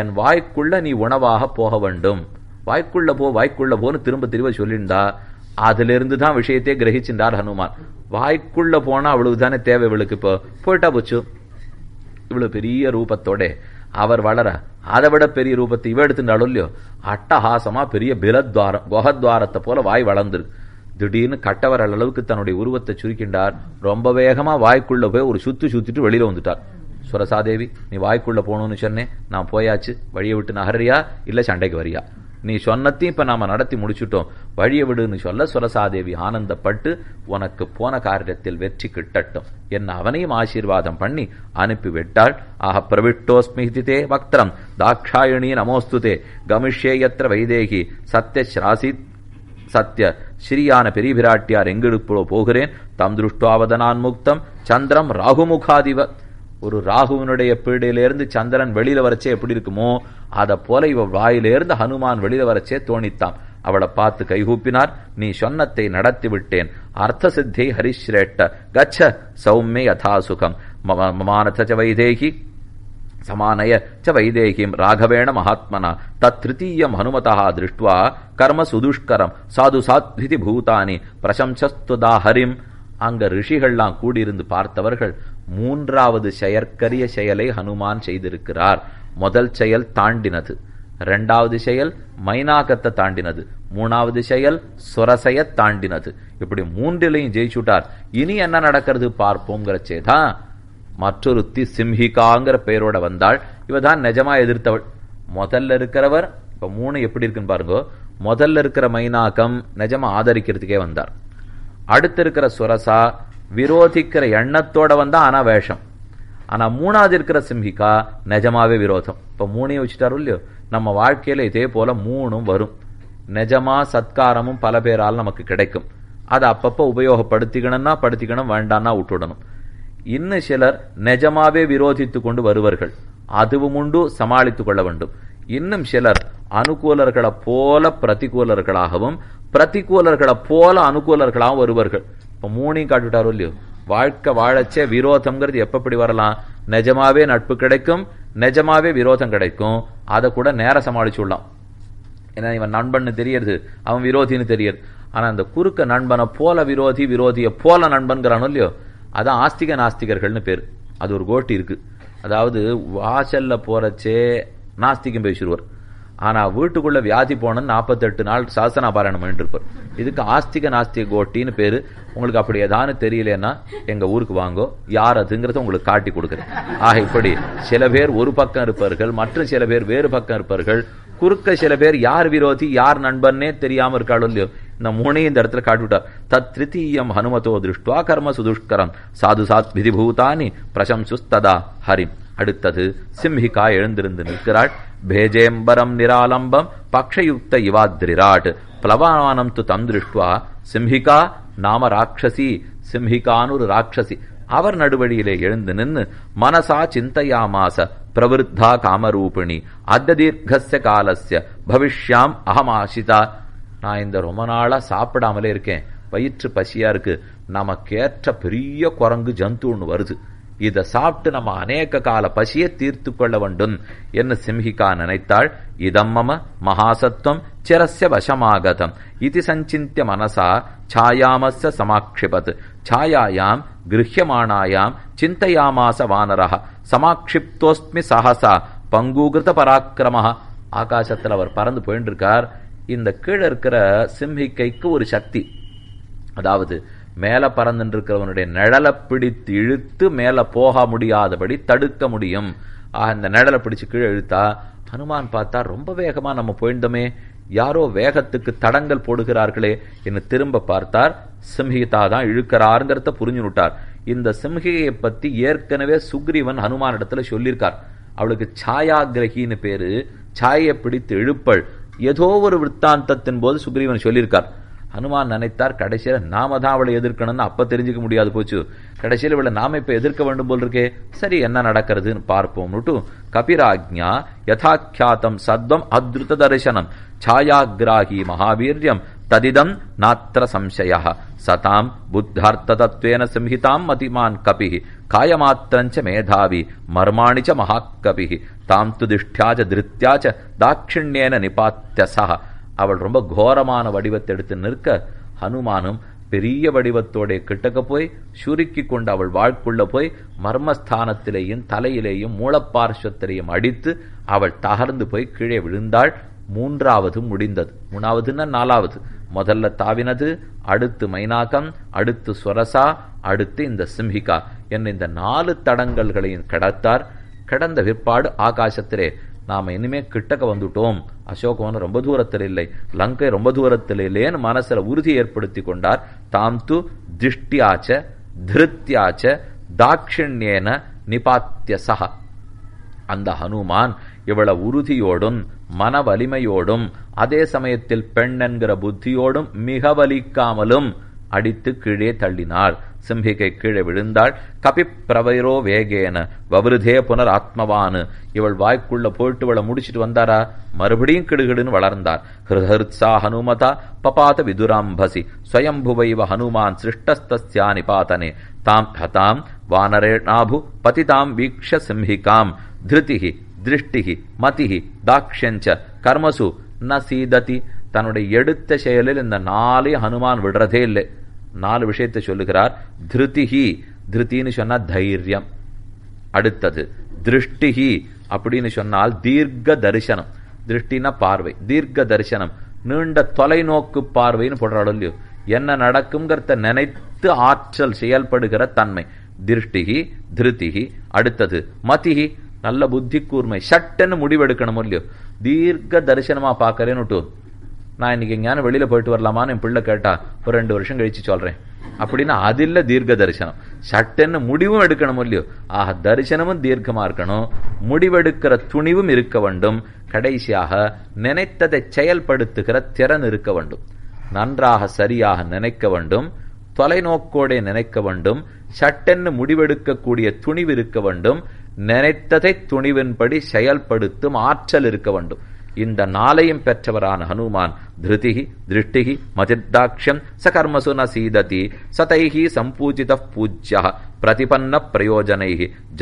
Speaker 1: என் வாய்க்குள்ள நீ உணவாக போக வேண்டும் வாய்க்குள்ள போ வாய்க்குள்ள போன்னு திரும்ப திரும்ப சொல்லியிருந்தா அதிலிருந்து தான் விஷயத்தை கிரகிச்சின்றார் ஹனுமான் வாய்க்குள்ள போனா அவ்வளவுதானே தேவை இவளுக்கு இப்போ போயிட்டா போச்சு இவ்வளவு பெரிய ரூபத்தோட அவர் வளர அதை விட பெரிய ரூபத்தை இவ எடுத்துட்டாலும் இல்லையோ அட்டஹாசமா பெரிய பிலத்வாரம் குகத்வாரத்தை போல வாய் வளர்ந்துரு திடீர்னு கட்டவர் அளவுக்கு தன்னுடைய உருவத்தை சுருக்கின்றார் ரொம்ப வேகமா வாய்க்குள்ள போய் ஒரு சுத்து சுத்திட்டு வெளியில வந்துட்டார் சுரசாதேவி நீ வாய்க்குள்ள போகணும்னு சொன்னேன் நான் போயாச்சு வழியை விட்டு நகர்றியா இல்ல சண்டைக்கு வரியா நீ சொன்னத்தையும் இப்போ நாம நடத்தி முடிச்சுட்டோம் வழிய விடுன்னு சொல்ல சுரசாதேவி ஆனந்தப்பட்டு உனக்கு போன காரியத்தில் வெற்றி கிட்டட்டும் என்ன அவனையும் ஆசீர்வாதம் பண்ணி அனுப்பிவிட்டாள் ஆஹ பிரவிட்டோஸ்மிதே வக்திரம் தாட்சாயணி நமோஸ்துதே கமிஷே எத்திர வைதேகி சத்யஸ்ராசி சத்ய ஸ்ரீயான பெரிய பிராட்டியார் எங்கெடுப்போ போகிறேன் தம் திருஷ்டாவதனான் முக்தம் சந்திரம் ராகுமுகாதிவ ஒரு ராகுவனுடைய பீடையிலிருந்து சந்திரன் வெளியில வரச்சே எப்படி இருக்குமோ அதை போல இவ வாயிலிருந்து ஹனுமான் வெளியில வரச்சே தோணித்தான் அவளை பார்த்து கைகூப்பினார் நீ சொன்னத்தை நடத்தி விட்டேன் அர்த்த சித்தி ஹரிஸ்ரேட்ட கச்ச சௌமே யதா மமானத வைதேகி சமானய ச வைதேகிம் ராகவேண மகாத்மனா தத்ருத்தீயம் ஹனுமதா திருஷ்டுவா கர்ம சுதுஷ்கரம் சாது சாத்விதி பூதானி பிரசம்சஸ்துதா ஹரிம் அங்க ரிஷிகள்லாம் கூடியிருந்து பார்த்தவர்கள் மூன்றாவது செயற்கரிய செயலை ஹனுமான் செய்திருக்கிறார் முதல் செயல் தாண்டினது ரெண்டாவது செயல் மைனாகத்தை தாண்டினது மூணாவது செயல் சுரசைய தாண்டினது இப்படி மூன்றிலையும் ஜெயிச்சுட்டார் இனி என்ன நடக்கிறது பார்ப்போங்கிறச்சே மற்றொரு மற்றொருத்தி சிம்ஹிகாங்கிற பெயரோட வந்தாள் இவதான் தான் நிஜமா எதிர்த்தவள் முதல்ல இருக்கிறவர் இப்ப மூணு எப்படி இருக்குன்னு பாருங்க முதல்ல இருக்கிற மைனாக்கம் நிஜமா ஆதரிக்கிறதுக்கே வந்தார் அடுத்து இருக்கிற சுரசா விரோதிக்கிற எண்ணத்தோட வந்தா வேஷம் ஆனா மூணாவது இருக்கிற சிம்ஹிக்கா நிஜமாவே விரோதம் இப்ப மூணையும் வச்சுட்டாரு இல்லையோ நம்ம வாழ்க்கையில இதே போல மூணும் வரும் நிஜமா சத்காரமும் பல பேரால் நமக்கு கிடைக்கும் அதை அப்பப்போ உபயோகப்படுத்திக்கணும்னா படுத்திக்கணும் வேண்டாம்னா விட்டுடணும் இன்னும் சிலர் நிஜமாவே விரோதித்து கொண்டு வருவார்கள் அதுவும் உண்டு சமாளித்துக் கொள்ள வேண்டும் இன்னும் சிலர் அனுகூலர்களை போல பிரதிகூலர்களாகவும் பிரதிகூலர்களை போல அனுகூலர்களாகவும் வருவார்கள் இப்போ மூணையும் காட்டிவிட்டாரோ இல்லையோ வாழ்க்கை வாழச்சே விரோதம்ங்கிறது எப்படி வரலாம் நிஜமாவே நட்பு கிடைக்கும் நிஜமாவே விரோதம் கிடைக்கும் அதை கூட நேர சமாளிச்சு விடலாம் ஏன்னா இவன் நண்பன்னு தெரியறது அவன் விரோதின்னு தெரியுது ஆனா அந்த குறுக்க நண்பனை போல விரோதி விரோதிய போல நண்பன்கிறானோ இல்லையோ அதான் ஆஸ்திக நாஸ்திகர்கள்னு பேர் அது ஒரு கோட்டி இருக்கு அதாவது வாசல்ல போறச்சே நாஸ்திகம் பேசிடுவார் ஆனா வீட்டுக்குள்ள வியாதி போனது நாற்பத்தெட்டு நாள் சாசனாபாராயணம் இருப்பார் இதுக்கு ஆஸ்திக நாஸ்திக கோட்டின்னு பேரு உங்களுக்கு அப்படி ஏதானு தெரியலன்னா எங்க ஊருக்கு வாங்கோ யார் அதுங்கிறத உங்களுக்கு காட்டி கொடுக்குறேன் ஆக இப்படி சில பேர் ஒரு பக்கம் இருப்பார்கள் மற்ற சில பேர் வேறு பக்கம் இருப்பார்கள் குறுக்க சில பேர் யார் விரோதி யார் நண்பன்னே தெரியாமல் இருக்காளோ இல்லையோ இந்த மூணையும் இந்த இடத்துல காட்டுவிட்டார் தத் ஹனுமதோ திருஷ்டுவா கர்ம சுதுஷ்கரம் சாது சாத் விதிபூதானி பிரசம்சுஸ்ததா ஹரி அடுத்தது சிம்ஹிகா எழுந்திருந்து நிற்கிறாள் భేజేంబరం నిరాలంబం పక్షయుక్త ఇవాద్రిరాట్ ప్లవానం తు తం దృష్ట్వా சிம்ஹிகா நாம ராட்சசி சிம்ஹிகானூர் ராட்சசி அவர் நடுவழியிலே எழுந்து நின்று மனசா சிந்தையாமாச பிரவருத்தா காமரூபிணி அத்த தீர்க்கச காலசிய பவிஷ்யாம் அகமாசிதா நான் இந்த ரொம்ப நாளாக சாப்பிடாமலே இருக்கேன் வயிற்று பசியா இருக்கு நமக்கேற்ற பெரிய குரங்கு ஜந்து ஒன்று வருது இதை சாப்பிட்டு நம்ம அநேக கால பசியை தீர்த்து கொள்ள வேண்டும் என்று சிம்ஹிகா நினைத்தாள் இதம் மம மகாசத்துவம் சிரஸ்ய வசமாகதம் இது சஞ்சித்திய மனசா சாயாமச సమాక్షిపత్ சாயாயாம் గృహ్యమాణాయాం சிந்தையாமாச వానర సమాక్షిప్తోస్మి సహస பங்கூகிருத பராக்கிரம ஆகாசத்தில் அவர் பறந்து போயின்னு இருக்கார் இந்த கீழே இருக்கிற சிம்ஹிக்கைக்கு ஒரு சக்தி அதாவது மேலே பறந்துருக்கிறவனுடைய நிழலை பிடித்து இழுத்து மேலே போக முடியாதபடி தடுக்க முடியும் ஆக இந்த நிழலை பிடிச்சு கீழே இழுத்தா ஹனுமான் பார்த்தா ரொம்ப வேகமாக நம்ம போயிருந்தோமே யாரோ வேகத்துக்கு தடங்கள் போடுகிறார்களே என்று திரும்ப பார்த்தார் சிம்ஹிதா தான் இழுக்கிறாருங்கிறத புரிஞ்சு விட்டார் இந்த சிம்ஹிகையை பற்றி ஏற்கனவே சுக்ரீவன் ஹனுமான் இடத்துல சொல்லியிருக்கார் அவளுக்கு கிரகின்னு பேரு சாயை பிடித்து இழுப்பள் ஏதோ ஒரு விற்த்தாந்தத்தின் போது சுக்ரீவன் சொல்லியிருக்கார் ஹனுமான் நினைத்தார் கடைசியில் நாம தான் அவளை எதிர்க்கணும்னு அப்ப தெரிஞ்சுக்க முடியாது போச்சு கடைசியில் இவளை நாம இப்போ எதிர்க்க வேண்டும் போல் இருக்கே சரி என்ன நடக்கிறதுன்னு பார்ப்போம்னுட்டு கபிராஜ்யா யதாக்கியாத்தம் சத்வம் அத்ருத தரிசனம் சாயாகிராகி மகாவீரியம் ததிதம் நாத்திர சம்சய சதாம் புத்தார்த்த தத்துவேன சிம்ஹிதாம் மதிமான் கபி காயமாத்திரஞ்ச மேதாவி மர்மாணி ச மகாகபி தாம் து திஷ்டியா ச திருத்தியா தாட்சிணியேன நிபாத்திய சஹ அவள் ரொம்ப கோரமான வடிவத்தை எடுத்து நிற்க ஹனுமானும் பெரிய வடிவத்தோடைய கிட்டக்க போய் சுருக்கி கொண்டு அவள் வாழ்க்குள்ள போய் மர்மஸ்தானத்திலேயும் தலையிலேயும் மூலப்பார்ஸ்வத்திலையும் அடித்து அவள் தகர்ந்து போய் கீழே விழுந்தாள் மூன்றாவது முடிந்தது மூணாவதுன்னா நாலாவது முதல்ல தாவினது அடுத்து மைனாகம் அடுத்து சுரசா அடுத்து இந்த சிம்ஹிகா என்ற இந்த நாலு தடங்கல்களையும் கடத்தார் கடந்த விற்பாடு ஆகாசத்திலே நாம் இனிமே கிட்டக்க வந்துட்டோம் அசோகவன் ரொம்ப தூரத்தில் இல்லை லங்கை ரொம்ப தூரத்தில் இல்லைன்னு மனசில் உறுதி ஏற்படுத்தி கொண்டார் தாம் து திஷ்டியாச்ச திருத்தியாச்ச நிபாத்திய சக அந்த ஹனுமான் இவ்வளவு உறுதியோடும் மன வலிமையோடும் அதே சமயத்தில் பெண் என்கிற புத்தியோடும் மிக வலிக்காமலும் அடித்து கீழே தள்ளினாள் சிம்பிகை கீழே விழுந்தாள் கபிப்பிரவைரோ வேகேன வவருதே புனர் ஆத்மவானு இவள் வாய்க்குள்ள போயிட்டு இவளை முடிச்சிட்டு வந்தாரா மறுபடியும் கிடுகிடுன்னு வளர்ந்தார் ஹிருஹர்சா ஹனுமதா பபாத விதுராம்பசி ஸ்வயம்புவைவ ஹனுமான் சிருஷ்டஸ்தஸ்யா நிபாதனே தாம் ஹதாம் வானரேணாபு பதிதாம் வீக்ஷ சிம்ஹிகாம் திருதிஹி திருஷ்டிஹி மதிஹி தாக்ஷஞ்ச கர்மசு ந சீததி தன்னுடைய எடுத்த செயலில் இந்த நாளையும் ஹனுமான் விடுறதே இல்லை நாலு விஷயத்தை சொல்லுகிறார் திருதிஹி திருத்தின்னு சொன்னால் தைரியம் அடுத்தது திருஷ்டிஹி அப்படின்னு சொன்னால் தீர்க்க தரிசனம் திருஷ்டினா பார்வை தீர்க்க தரிசனம் நீண்ட தொலைநோக்கு பார்வைன்னு போடுறாள் இல்லையோ என்ன நடக்குங்கிறத நினைத்து ஆற்றல் செயல்படுகிற தன்மை திருஷ்டிகி திருத்திகி அடுத்தது மதிகி நல்ல புத்தி கூர்மை சட்டன்னு முடிவெடுக்கணும் இல்லையோ தீர்க்க தரிசனமா பார்க்கறேன்னு நான் இன்னைக்கு எங்கேயான வெளியில போயிட்டு வரலாமான்னு என் பிள்ளை கேட்டா ஒரு ரெண்டு வருஷம் கழிச்சு சொல்றேன் அப்படின்னா அது இல்ல தீர்க்க தரிசனம் சட்டன்னு முடிவும் எடுக்கணும் இல்லையோ ஆஹ் தரிசனமும் தீர்க்கமா இருக்கணும் முடிவெடுக்கிற துணிவும் இருக்க வேண்டும் கடைசியாக நினைத்ததை செயல்படுத்துகிற திறன் இருக்க வேண்டும் நன்றாக சரியாக நினைக்க வேண்டும் தொலைநோக்கோடே நினைக்க வேண்டும் சட்டென்னு முடிவெடுக்கக்கூடிய துணிவு இருக்க வேண்டும் நினைத்ததை துணிவின்படி செயல்படுத்தும் ஆற்றல் இருக்க வேண்டும் இந்த நாளையும் பெற்றவரான ஹனுமான் திருதி திருஷ்டி மதிர்தாட்சியம் சகர்மசு ந சீததி சதைஹி சம்பூஜித பூஜ்ய பிரதிபன்ன பிரயோஜனை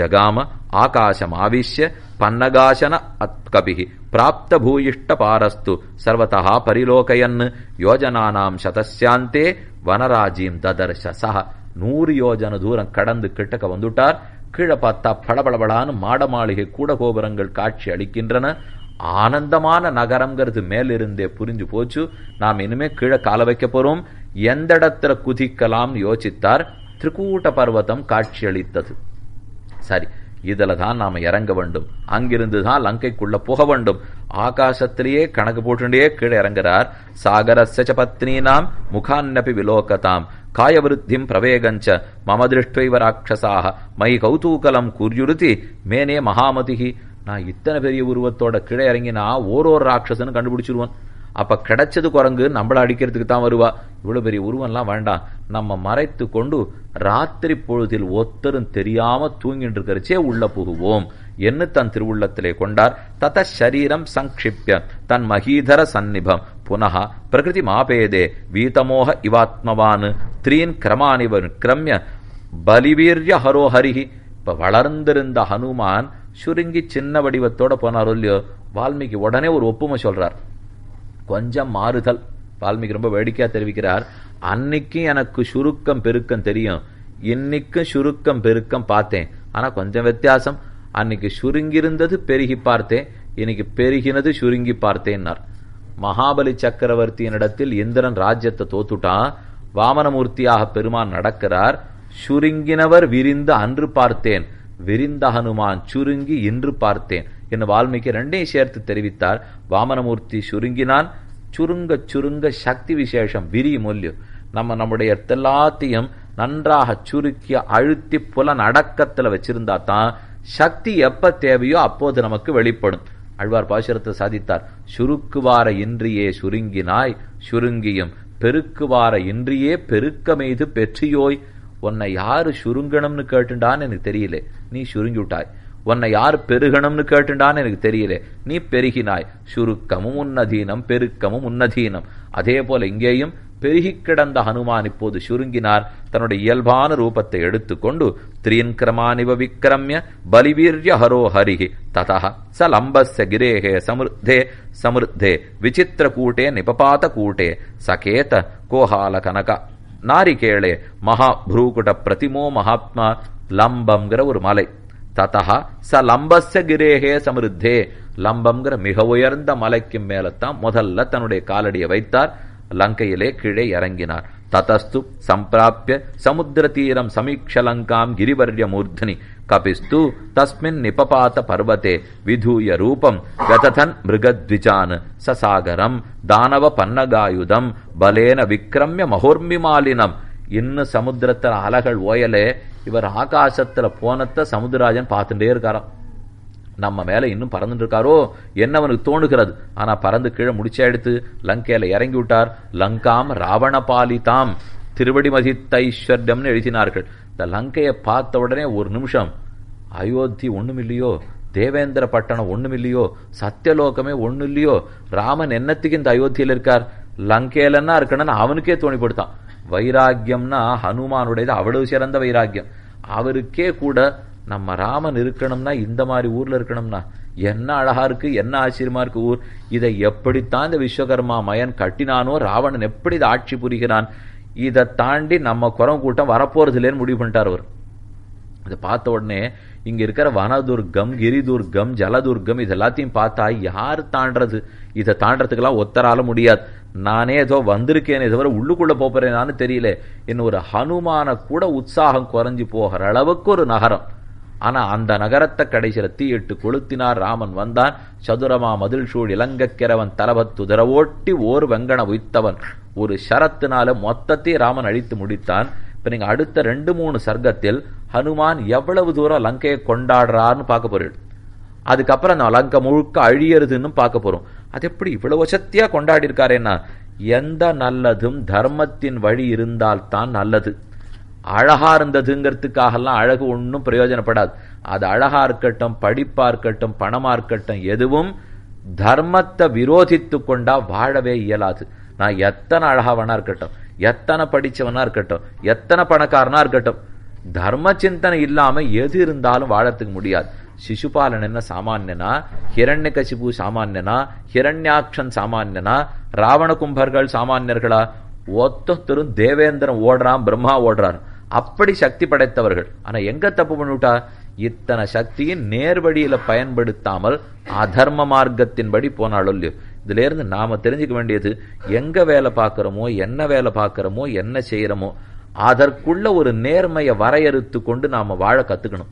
Speaker 1: ஜகாம ஆகாசம் ஆவிஷ்ய பன்னகாசன அத்கபி ప్రాప్త భూయిష్ట పారస్తు సర్వత పరిలోకయన్ యోజనానాం శతశాంతే వనరాజీం దదర్శ సహ నూరు యోజన దూరం கடந்து கிட்டக்க வந்துட்டார் கீழே பார்த்தா படபடபடான்னு மாடமாளிகை கூட கோபுரங்கள் காட்சி அளிக்கின்றன ஆனந்தமான நகரம்ங்கிறது மேலிருந்தே புரிஞ்சு போச்சு நாம் இனிமே கீழே கால வைக்க போறோம் எந்த இடத்துல குதிக்கலாம் யோசித்தார் திரிகூட்ட பர்வதம் காட்சியளித்தது சரி இதில் தான் நாம் இறங்க வேண்டும் அங்கிருந்து தான் லங்கைக்குள்ள போக வேண்டும் ஆகாசத்திலேயே கணக்கு போட்டுண்டே கீழே இறங்குறார் சாகரஸ்ய பத்னி நாம் விலோகதாம் காயவிருத்திம் பிரவேகஞ்ச மம மை கௌதூகலம் குர்யுருதி மேனே மகாமதிகி நான் இத்தனை பெரிய உருவத்தோட கிழ இறங்கினா ஓரோர் ராட்சசன்னு கண்டுபிடிச்சிருவான் அப்ப கிடைச்சது குரங்கு நம்மள அடிக்கிறதுக்கு தான் வருவா இவ்வளவு பெரிய உருவம்லாம் வேண்டாம் நம்ம மறைத்து கொண்டு ராத்திரி பொழுதில் ஒத்தரும் தெரியாம தூங்கிட்டு இருக்கிறச்சே உள்ள புகுவோம் என்ன தன் திருவுள்ளத்திலே கொண்டார் தத சரீரம் சங்கிப்ய தன் மகீதர சந்நிபம் புனக பிரகிருதி மாபேதே வீதமோக இவாத்மவான் த்ரீன் கிரமானிவன் கிரமிய பலிவீர்ய ஹரோஹரிஹி இப்ப வளர்ந்திருந்த ஹனுமான் சுருங்கி சின்ன வடிவத்தோட போனாரோ இல்லையோ வால்மீகி உடனே ஒரு ஒப்புமை சொல்றார் கொஞ்சம் மாறுதல் வால்மீகி ரொம்ப வேடிக்கையா தெரிவிக்கிறார் அன்னைக்கும் எனக்கு சுருக்கம் பெருக்கம் தெரியும் இன்னைக்கும் சுருக்கம் பெருக்கம் பார்த்தேன் ஆனா கொஞ்சம் வித்தியாசம் அன்னைக்கு சுருங்கியிருந்தது பெருகி பார்த்தேன் இன்னைக்கு பெருகினது சுருங்கி பார்த்தேன்னார் மகாபலி சக்கரவர்த்தியின் இடத்தில் இந்திரன் ராஜ்யத்தை தோத்துட்டான் வாமனமூர்த்தியாக பெருமான் நடக்கிறார் சுருங்கினவர் விரிந்து அன்று பார்த்தேன் விரிந்த ஹனுமான் சுருங்கி இன்று பார்த்தேன் என் வால்மீகி ரெண்டையும் சேர்த்து தெரிவித்தார் வாமனமூர்த்தி சுருங்கினான் சுருங்க சுருங்க சக்தி விசேஷம் விரி மொல்யம் நம்ம நம்முடைய எல்லாத்தையும் நன்றாக சுருக்கி அழுத்தி புலன் நடக்கத்துல வச்சிருந்தா தான் சக்தி எப்ப தேவையோ அப்போது நமக்கு வெளிப்படும் அழ்வார் பாசுரத்தை சாதித்தார் சுருக்குவார இன்றியே சுருங்கினாய் சுருங்கியும் பெருக்குவார இன்றியே பெருக்கமெய்து பெற்றியோய் உன்னை யாரு சுருங்கணும்னு கேட்டுண்டான்னு எனக்கு தெரியல நீ சுருங்கி விட்டாய் உன்னை யார் பெருகணும்னு கேட்டுண்டான்னு எனக்கு தெரியல நீ பெருகினாய் சுருக்கமும் உன்னதீனம் பெருக்கமும் உன்னதீனம் அதே போல இங்கேயும் பெருகி கிடந்த ஹனுமான் இப்போது சுருங்கினார் தன்னுடைய இயல்பான ரூபத்தை எடுத்துக்கொண்டு திரியன்கிரமானிவ விக்ரமிய பலிவீர்ய ஹரோ ஹரிஹி ததா ச லம்பஸ் கிரேகே சமிருத்தே சமிருத்தே விசித்திர கூட்டே நிபபாத கூட்டே சகேத கோஹால கனகா நாரிகேளே மகா புரூகுட பிரதிமோ மகாத்மா லம்பம்ங்கிற ஒரு மலை ததா ச லம்பச கிரேகே சமிருத்தே லம்பம்ங்கிற மிக உயர்ந்த மலைக்கு மேலத்தான் முதல்ல தன்னுடைய காலடியை வைத்தார் லங்கையிலே கீழே இறங்கினார் తతస్థు సంప్రాప్య సముద్రతీరం సమీక్షలంకాం గిరివర్యమూర్ధని కపిస్తూ తస్మిన్ నిపపాత పర్వతే విధూయ రూపం వ్యతథన్ మృగద్విజాన్ ససాగరం దానవ పన్నగాయుధం బలేన విక్రమ్య మహోర్మిమాలినం ఇన్న సముద్రతల అలగల్ ఓయలే ఇవర్ ஆகாசத்தில் పోనత్త సముద్రరాజన్ பார்த்துட்டே இருக்காராம் நம்ம மேலே இன்னும் பறந்துட்டு இருக்காரோ என்ன அவனுக்கு தோணுகிறது ஆனால் பறந்து கீழே எடுத்து லங்கையில் இறங்கி விட்டார் லங்காம் ராவணபாலிதாம் திருவடி மதித்தைஸ்வர்யம்னு எழுதினார்கள் இந்த லங்கையை பார்த்த உடனே ஒரு நிமிஷம் அயோத்தி ஒண்ணும் இல்லையோ தேவேந்திர பட்டணம் ஒண்ணும் இல்லையோ சத்தியலோகமே ஒண்ணும் இல்லையோ ராமன் என்னத்துக்கு இந்த அயோத்தியில் இருக்கார் லங்கையிலன்னா இருக்கணும்னு அவனுக்கே தோணிப்படுத்தான் வைராக்கியம்னா ஹனுமானுடையது அவ்வளவு சிறந்த வைராக்கியம் அவருக்கே கூட நம்ம ராமன் இருக்கணும்னா இந்த மாதிரி ஊரில் இருக்கணும்னா என்ன அழகா இருக்கு என்ன ஆச்சரியமா இருக்கு ஊர் இதை எப்படித்தான் இந்த விஸ்வகர்மா மயன் கட்டினானோ ராவணன் எப்படி இதை ஆட்சி புரிகிறான் இதை தாண்டி நம்ம குரம் கூட்டம் வரப்போறது இல்லைன்னு முடிவு பண்ணிட்டார் அவர் இதை பார்த்த உடனே இங்கே இருக்கிற வனதுர்க்கம் கிரிதுர்க்கம் ஜலதுர்க்கம் இது எல்லாத்தையும் பார்த்தா யார் தாண்டது இதை தாண்டதுக்கெல்லாம் ஒத்தரால முடியாது நானே ஏதோ வந்திருக்கேன் இதுவரை உள்ளுக்குள்ளே போகிறேனான்னு தெரியல என்ன ஒரு ஹனுமான கூட உற்சாகம் குறைஞ்சி போகிற அளவுக்கு ஒரு நகரம் ஆனா அந்த நகரத்தை கடைசியில தீயிட்டு கொளுத்தினார் ராமன் வந்தான் சதுரமா மதில் சூழ் இலங்கக்கிரவன் தலபத்துதரவோட்டி ஓர் வெங்கன உய்த்தவன் ஒரு சரத்தினால மொத்தத்தை ராமன் அழித்து முடித்தான் இப்ப நீங்க அடுத்த ரெண்டு மூணு சர்க்கத்தில் ஹனுமான் எவ்வளவு தூரம் லங்கையை கொண்டாடுறான்னு பார்க்க போறீள் அதுக்கப்புறம் அந்த லங்கை முழுக்க அழியறதுன்னு பார்க்க போறோம் அது எப்படி இவ்வளவு வசத்தியா கொண்டாடி இருக்காரு என்ன எந்த நல்லதும் தர்மத்தின் வழி இருந்தால்தான் நல்லது அழகா இருந்ததுங்கிறதுக்காகலாம் அழகு ஒன்றும் பிரயோஜனப்படாது அது அழகா இருக்கட்டும் படிப்பா இருக்கட்டும் பணமா இருக்கட்டும் எதுவும் தர்மத்தை விரோதித்து கொண்டா வாழவே இயலாது நான் எத்தனை அழகா வேணா இருக்கட்டும் எத்தனை படிச்சவனா இருக்கட்டும் எத்தனை பணக்காரனா இருக்கட்டும் தர்ம சிந்தனை இல்லாம எது இருந்தாலும் வாழத்துக்கு முடியாது சிசுபாலன் என்ன சாமானியனா ஹிரண்ய கசிபு சாமானியனா ஹிரண்யாட்சன் சாமானியனா ராவண கும்பர்கள் சாமானியர்களா ஒத்தொத்தரும் தேவேந்திரன் ஓடுறான் பிரம்மா ஓடுறார் அப்படி சக்தி படைத்தவர்கள் ஆனால் எங்கே தப்பு பண்ணிவிட்டா இத்தனை சக்தியின் நேர்வழியில் பயன்படுத்தாமல் அதர்ம மார்க்கத்தின்படி போனாலும் இல்லையோ இதுலேருந்து நாம் தெரிஞ்சுக்க வேண்டியது எங்கே வேலை பார்க்குறோமோ என்ன வேலை பார்க்குறோமோ என்ன செய்கிறோமோ அதற்குள்ள ஒரு நேர்மையை வரையறுத்து கொண்டு நாம் வாழ கற்றுக்கணும்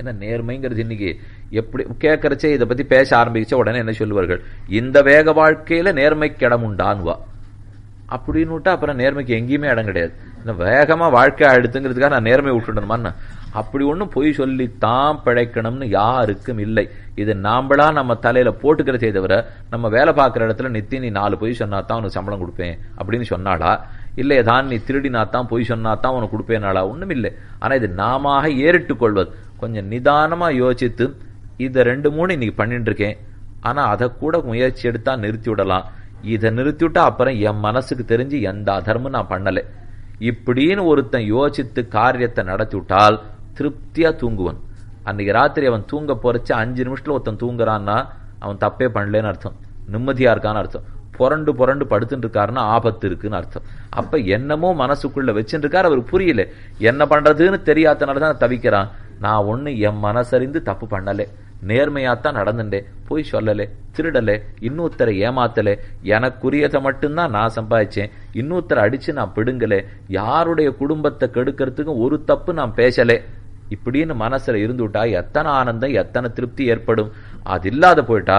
Speaker 1: என்ன நேர்மைங்கிறது இன்னைக்கு எப்படி கேட்குறச்சே இதை பற்றி பேச ஆரம்பிச்ச உடனே என்ன சொல்லுவார்கள் இந்த வேக வாழ்க்கையில் நேர்மை கிடமுண்டான்வா அப்படின்னு விட்டா அப்புறம் நேர்மைக்கு எங்கேயுமே இடம் கிடையாது வேகமாக வாழ்க்கை அடுத்துங்கிறதுக்காக நான் நேர்மையை விட்டுடணுமா அப்படி ஒன்றும் பொய் சொல்லித்தான் பிழைக்கணும்னு யாருக்கும் இல்லை இது நாம்பளா நம்ம தலையில போட்டுக்கிறதே தவிர நம்ம வேலை பார்க்குற இடத்துல நித்தி நீ நாலு பொய் சொன்னா தான் உனக்கு சம்பளம் கொடுப்பேன் அப்படின்னு சொன்னாளா இல்லை ஏதான் நீ திருடினா தான் பொய் சொன்னா தான் உனக்கு கொடுப்பேனாளா ஒன்றும் இல்லை ஆனால் இது நாம ஏறிட்டு கொள்வது கொஞ்சம் நிதானமாக யோசித்து இதை ரெண்டு மூணு இன்னைக்கு பண்ணிட்டு இருக்கேன் ஆனால் அதை கூட முயற்சி எடுத்தா நிறுத்தி விடலாம் இதை நிறுத்திவிட்டா அப்புறம் என் மனசுக்கு தெரிஞ்சு எந்த அதர்மும் நான் பண்ணலை இப்படின்னு ஒருத்தன் யோசித்து காரியத்தை நடத்தி விட்டால் திருப்தியாக தூங்குவன் அன்றைக்கி ராத்திரி அவன் தூங்க போறச்சு அஞ்சு நிமிஷத்தில் ஒருத்தன் தூங்குறான்னா அவன் தப்பே பண்ணலன்னு அர்த்தம் நிம்மதியாக இருக்கான்னு அர்த்தம் புரண்டு புரண்டு படுத்துட்டு இருக்காருன்னா ஆபத்து இருக்குன்னு அர்த்தம் அப்ப என்னமோ மனசுக்குள்ள வச்சுட்டு இருக்காரு அவருக்கு புரியல என்ன பண்றதுன்னு தெரியாதனால தான் தவிக்கிறான் நான் ஒன்று என் மனசறிந்து தப்பு பண்ணலை நேர்மையாத்தான் நடந்துட்டே போய் சொல்லலே திருடலே இன்னொருத்தரை ஏமாத்தலே எனக்குரியதை மட்டும்தான் நான் சம்பாதிச்சேன் இன்னொருத்தரை அடிச்சு நான் பிடுங்கலே யாருடைய குடும்பத்தை கெடுக்கிறதுக்கும் ஒரு தப்பு நான் பேசலே இப்படின்னு மனசுல இருந்துவிட்டா எத்தனை ஆனந்தம் எத்தனை திருப்தி ஏற்படும் அது இல்லாத போயிட்டா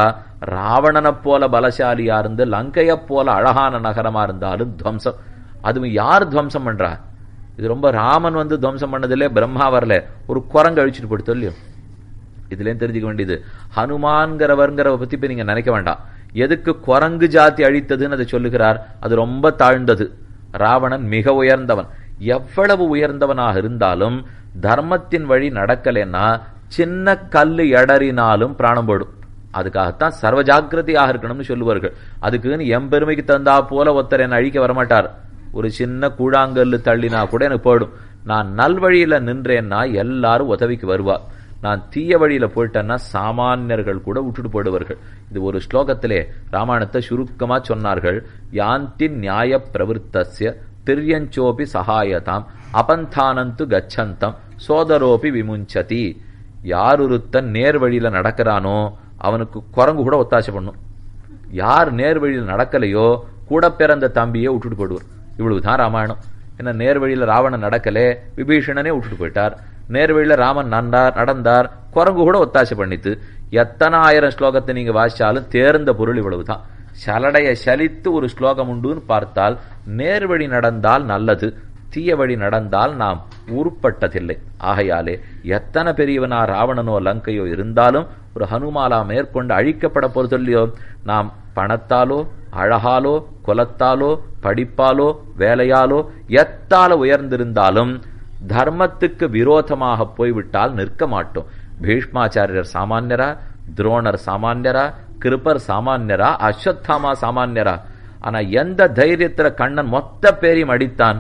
Speaker 1: ராவணனை போல பலசாலியா இருந்து லங்கைய போல அழகான நகரமா இருந்தாலும் துவம்சம் அதுவும் யார் துவம்சம் பண்றா இது ரொம்ப ராமன் வந்து துவம்சம் பண்ணதில்லே பிரம்மா வரல ஒரு குரங்கு அழிச்சுட்டு போட்டு இல்லையோ இதுலேருந்து தெரிஞ்சுக்க வேண்டியது ஹனுமான்கிறவருங்கிறவ பத்தி இப்போ நீங்கள் நினைக்க வேண்டாம் எதுக்கு குரங்கு ஜாதி அழித்ததுன்னு அதை சொல்லுகிறார் அது ரொம்ப தாழ்ந்தது ராவணன் மிக உயர்ந்தவன் எவ்வளவு உயர்ந்தவனாக இருந்தாலும் தர்மத்தின் வழி நடக்கலைன்னா சின்ன கல்லு எடறினாலும் பிராணம் போடும் அதுக்காகத்தான் சர்வ ஜாக்கிரதையாக இருக்கணும்னு சொல்லுவார்கள் அதுக்குன்னு என் பெருமைக்கு தந்தா போல ஒருத்தர் என்னை அழிக்க வரமாட்டார் ஒரு சின்ன கூழாங்கல்லு தள்ளினா கூட எனக்கு போடும் நான் நல்வழியில நின்றேன்னா எல்லாரும் உதவிக்கு வருவார் நான் தீய வழியில் போயிட்டேன்னா சாமானியர்கள் கூட விட்டுட்டு போயிடுவார்கள் இது ஒரு ஸ்லோகத்திலே ராமாயணத்தை சுருக்கமாக சொன்னார்கள் யாந்தி நியாய பிரவருத்திய திரியஞ்சோபி சகாயதாம் அபந்தானந்து கச்சந்தம் சோதரோபி விமுஞ்சதி யார் ஒருத்தன் நேர் வழியில நடக்கிறானோ அவனுக்கு குரங்கு கூட ஒத்தாசை பண்ணும் யார் நேர் வழியில் நடக்கலையோ கூட பிறந்த தம்பியை விட்டுட்டு போயிடுவார் இவ்வளவுதான் ராமாயணம் என்ன நேர் வழியில ராவணன் நடக்கலே விபீஷணனே விட்டுட்டு போயிட்டார் நேர்வழியில் ராமன் நன்றார் நடந்தார் குரங்கு கூட ஒத்தாசை பண்ணித்து எத்தனை ஆயிரம் ஸ்லோகத்தை நீங்கள் வாசித்தாலும் தேர்ந்த பொருள் இவ்வளவு தான் சலடையை சலித்து ஒரு ஸ்லோகம் உண்டுன்னு பார்த்தால் நேர்வழி நடந்தால் நல்லது தீய வழி நடந்தால் நாம் உருப்பட்டதில்லை ஆகையாலே எத்தனை பெரியவனா ராவணனோ லங்கையோ இருந்தாலும் ஒரு ஹனுமாலா மேற்கொண்டு அழிக்கப்பட பொறுத்தல்லையோ நாம் பணத்தாலோ அழகாலோ குலத்தாலோ படிப்பாலோ வேலையாலோ எத்தால உயர்ந்திருந்தாலும் தர்மத்துக்கு விரோதமாக போய்விட்டால் நிற்க மாட்டோம் பீஷ்மாச்சாரியர் சாமான்யரா துரோணர் சாமான்யரா கிருப்பர் சாமான்யரா அஸ்வத்தாமா சாமான்யரா ஆனா எந்த தைரியத்துல கண்ணன் மொத்த பேரையும் அடித்தான்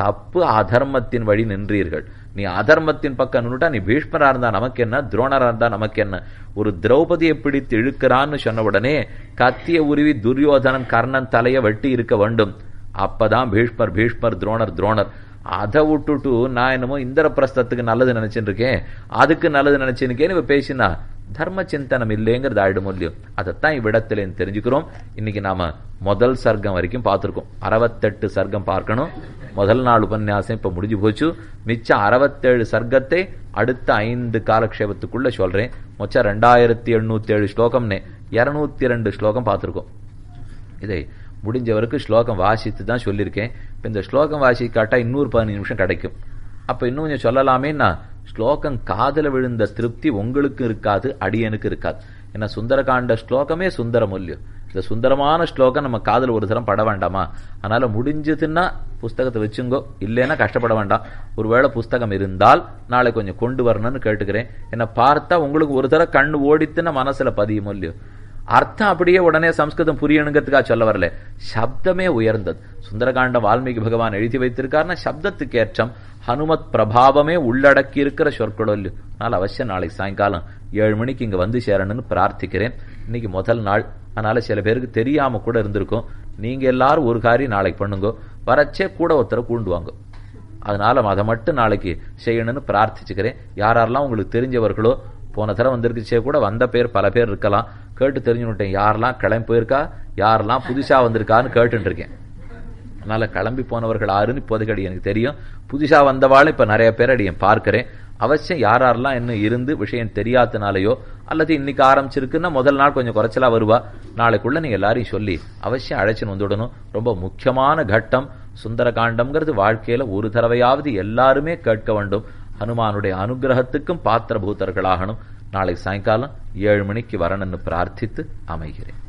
Speaker 1: தப்பு அதர்மத்தின் வழி நின்றீர்கள் நீ அதர்மத்தின் பக்கம் நின்றுட்டா நீ பீஷ்மரா இருந்தா நமக்கு என்ன துரோணரா இருந்தா நமக்கு என்ன ஒரு திரௌபதியை பிடித்து இழுக்கிறான்னு சொன்ன உடனே கத்திய உருவி துரியோதனன் கர்ணன் தலையை வெட்டி இருக்க வேண்டும் அப்பதான் பீஷ்மர் பீஷ்மர் துரோணர் துரோணர் அதை விட்டுட்டு நான் என்னமோ இந்திரபிரஸ்தத்துக்கு நல்லது நினைச்சுட்டு இருக்கேன் அதுக்கு நல்லது நினைச்சுருக்கேன்னு இப்போ பேசினா தர்ம சிந்தனம் இல்லைங்கிறது ஆயிடும் இல்லையோ அதைத்தான் இவ்விடத்துல தெரிஞ்சுக்கிறோம் இன்னைக்கு நாம முதல் சர்க்கம் வரைக்கும் பார்த்துருக்கோம் அறுபத்தெட்டு சர்க்கம் பார்க்கணும் முதல் நாள் உபன்யாசம் இப்போ முடிஞ்சு போச்சு மிச்சம் அறுபத்தேழு சர்க்கத்தை அடுத்த ஐந்து காலக்ஷேபத்துக்குள்ள சொல்றேன் மொச்சம் ரெண்டாயிரத்தி எழுநூத்தி ஏழு ஸ்லோகம்னு இரநூத்தி ரெண்டு ஸ்லோகம் பார்த்துருக்கோம் இதை முடிஞ்ச வரைக்கும் ஸ்லோகம் வாசித்து தான் சொல்லியிருக்கேன் இப்போ இந்த ஸ்லோகம் வாசி காட்டால் இன்னொரு பதினஞ்சு நிமிஷம் கிடைக்கும் அப்போ இன்னும் கொஞ்சம் சொல்லலாமேன்னா ஸ்லோகம் காதில் விழுந்த திருப்தி உங்களுக்கு இருக்காது அடியனுக்கு இருக்காது ஏன்னா சுந்தரகாண்ட ஸ்லோகமே சுந்தர மூல்யம் இந்த சுந்தரமான ஸ்லோகம் நம்ம காதில் ஒரு தரம் பட வேண்டாமா அதனால முடிஞ்சதுன்னா புஸ்தகத்தை வச்சுங்கோ இல்லைன்னா கஷ்டப்பட வேண்டாம் ஒருவேளை புஸ்தகம் இருந்தால் நாளை கொஞ்சம் கொண்டு வரணும்னு கேட்டுக்கிறேன் என்னை பார்த்தா உங்களுக்கு ஒரு தர கண் ஓடித்துன்னு மனசில் பதியுமோ இல்லையோ அர்த்தம் அப்படியே உடனே சம்ஸ்கிருதம் புரியணுங்கிறதுக்காக சொல்ல வரல சப்தமே உயர்ந்தது சுந்தரகாண்டம் வால்மீகி பகவான் எழுதி வைத்திருக்காருன்னா சப்தத்துக்கு ஏற்றம் ஹனுமத் பிரபாவமே உள்ளடக்கி இருக்கிற சொற்களொல் அதனால அவசியம் நாளைக்கு சாயங்காலம் ஏழு மணிக்கு இங்கே வந்து சேரணும்னு பிரார்த்திக்கிறேன் இன்னைக்கு முதல் நாள் அதனால சில பேருக்கு தெரியாம கூட இருந்திருக்கும் நீங்க எல்லாரும் ஒரு காரியம் நாளைக்கு பண்ணுங்க வரச்சே கூட ஒருத்தரை கூண்டுவாங்க அதனால அதை மட்டும் நாளைக்கு செய்யணும்னு பிரார்த்திச்சுக்கிறேன் யாரெல்லாம் உங்களுக்கு தெரிஞ்சவர்களோ போன தரம் வந்திருக்குச்சே கூட வந்த பேர் பல பேர் இருக்கலாம் கேட்டு விட்டேன் யாரெல்லாம் கிளம்பி போயிருக்கா யாரெல்லாம் புதுசாக வந்திருக்கான்னு இருக்கேன் அதனால் கிளம்பி போனவர்கள் ஆறுன்னு இப்போதைக்கு அடி எனக்கு தெரியும் புதுசாக வந்தவாள் இப்போ நிறைய பேர் அடி பார்க்குறேன் அவசியம் யார் யாரெல்லாம் இன்னும் இருந்து விஷயம் தெரியாதனாலேயோ அல்லது இன்னைக்கு ஆரம்பிச்சிருக்குன்னா முதல் நாள் கொஞ்சம் குறைச்சலாக வருவா நாளைக்குள்ளே நீங்கள் எல்லாரையும் சொல்லி அவசியம் அழைச்சின்னு வந்துவிடணும் ரொம்ப முக்கியமான கட்டம் சுந்தரகாண்டம்ங்கிறது வாழ்க்கையில் ஒரு தடவையாவது எல்லாருமே கேட்க வேண்டும் ஹனுமானுடைய அனுகிரகத்துக்கும் பாத்திரபூத்தர்களாகணும் நாளை சாயங்காலம் ஏழு மணிக்கு வரணும்னு பிரார்த்தித்து அமைகிறேன்